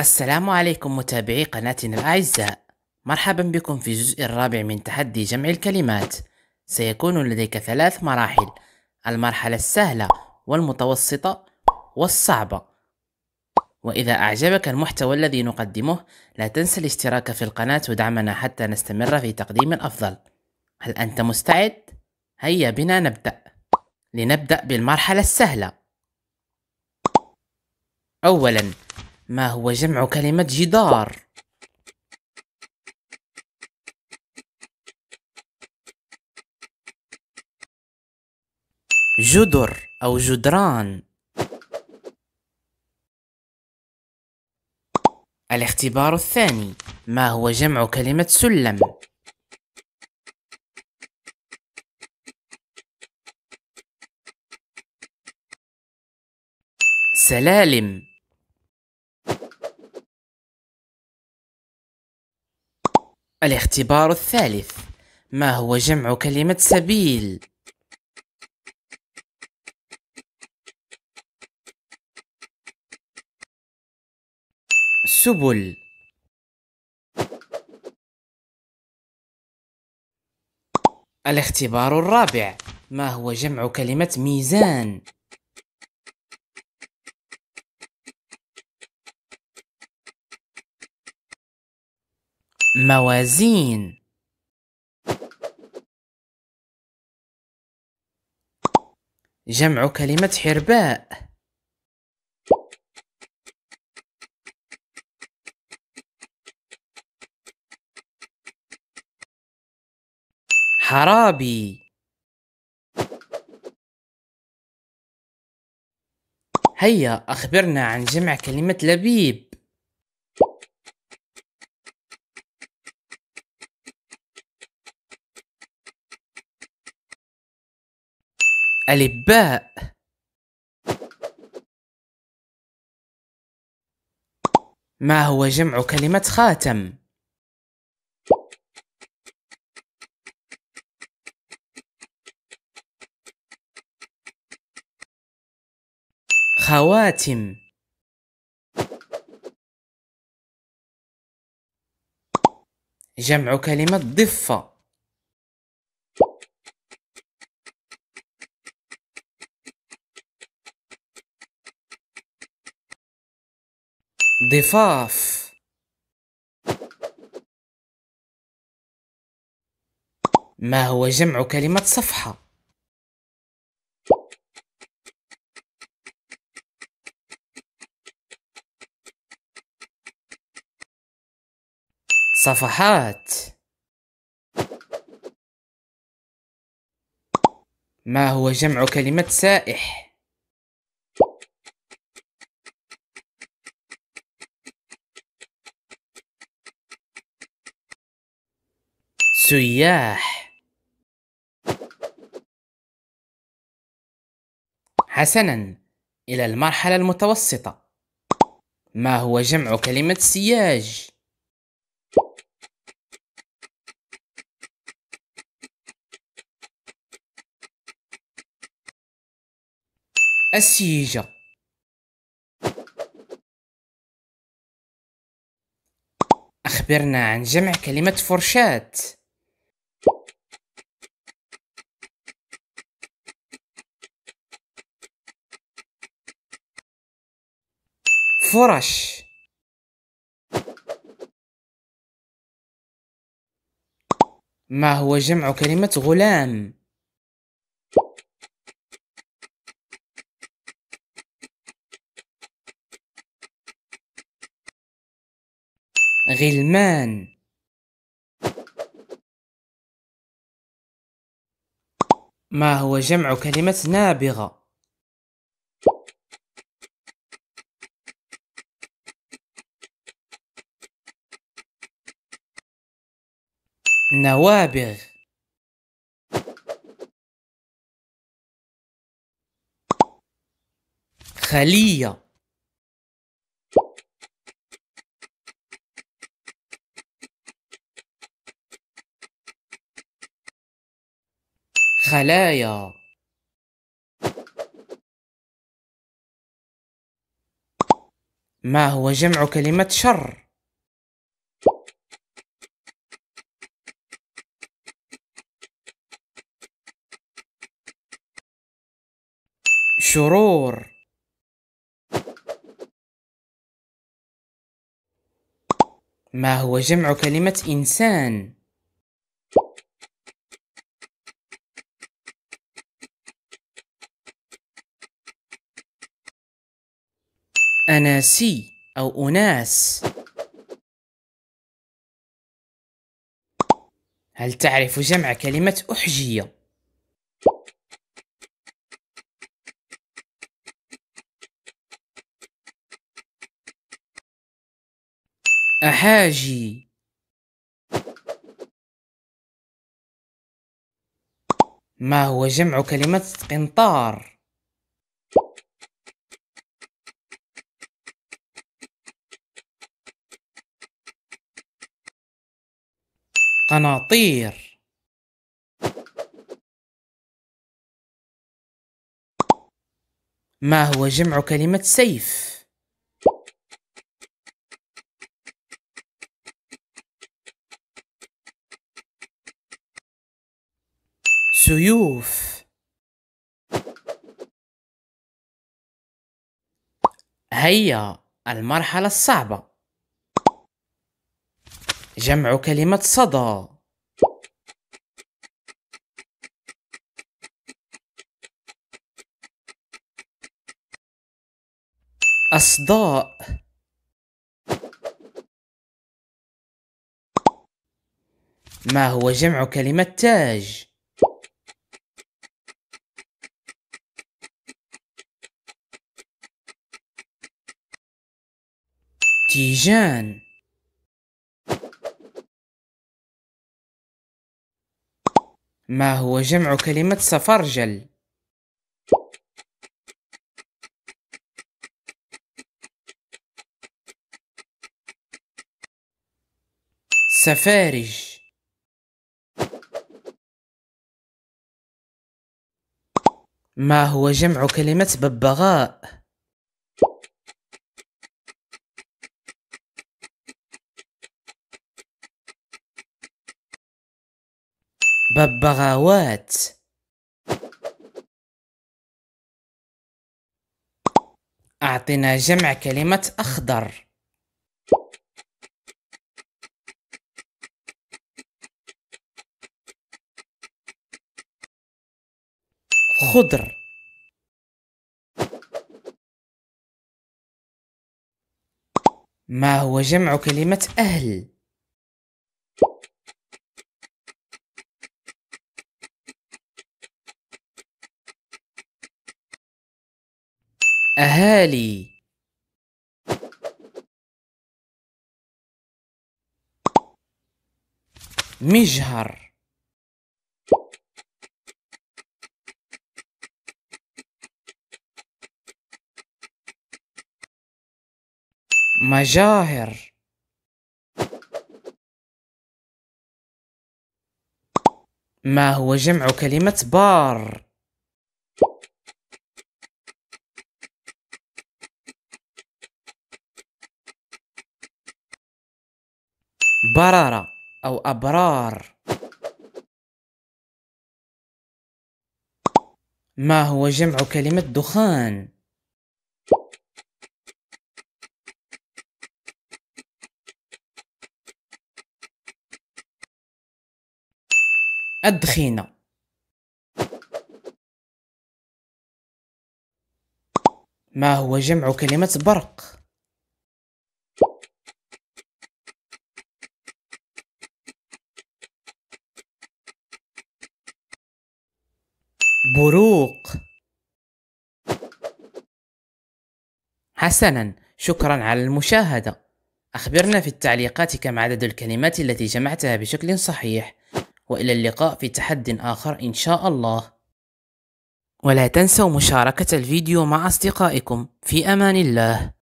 السلام عليكم متابعي قناتنا الأعزاء مرحبا بكم في الجزء الرابع من تحدي جمع الكلمات سيكون لديك ثلاث مراحل المرحلة السهلة والمتوسطة والصعبة وإذا أعجبك المحتوى الذي نقدمه لا تنسى الاشتراك في القناة ودعمنا حتى نستمر في تقديم الأفضل هل أنت مستعد؟ هيا بنا نبدأ لنبدأ بالمرحلة السهلة أولاً ما هو جمع كلمة جدار؟ جدر أو جدران الاختبار الثاني ما هو جمع كلمة سلم؟ سلالم الاختبار الثالث ما هو جمع كلمة سبيل؟ سبل الاختبار الرابع ما هو جمع كلمة ميزان؟ موازين جمع كلمة حرباء حرابي هيا أخبرنا عن جمع كلمة لبيب باء ما هو جمع كلمة خاتم؟ خواتم جمع كلمة ضفة ضفاف ما هو جمع كلمة صفحة؟ صفحات ما هو جمع كلمة سائح؟ سياح حسنا إلى المرحلة المتوسطة ما هو جمع كلمة سياج؟ السيجة أخبرنا عن جمع كلمة فرشاة فرش ما هو جمع كلمة غلام؟ غلمان ما هو جمع كلمة نابغة؟ نوابغ خلية خلايا ما هو جمع كلمة شر؟ شرور ما هو جمع كلمة إنسان؟ أناسي أو أناس هل تعرف جمع كلمة أحجية؟ أحاجي ما هو جمع كلمة قنطار؟ قناطير ما هو جمع كلمة سيف؟ سيوف هيا المرحلة الصعبة جمع كلمة صدى أصداء ما هو جمع كلمة تاج؟ أتيجان ما هو جمع كلمة سفرجل؟ سفارج ما هو جمع كلمة ببغاء؟ ببغاوات أعطنا جمع كلمة أخضر خضر ما هو جمع كلمة أهل؟ أهالي مجهر مجاهر ما هو جمع كلمة بار؟ برارة أو أبرار ما هو جمع كلمة دخان؟ الدخينة ما هو جمع كلمة برق؟ حسنا شكرا على المشاهدة أخبرنا في التعليقات كم عدد الكلمات التي جمعتها بشكل صحيح وإلى اللقاء في تحد آخر إن شاء الله ولا تنسوا مشاركة الفيديو مع أصدقائكم في أمان الله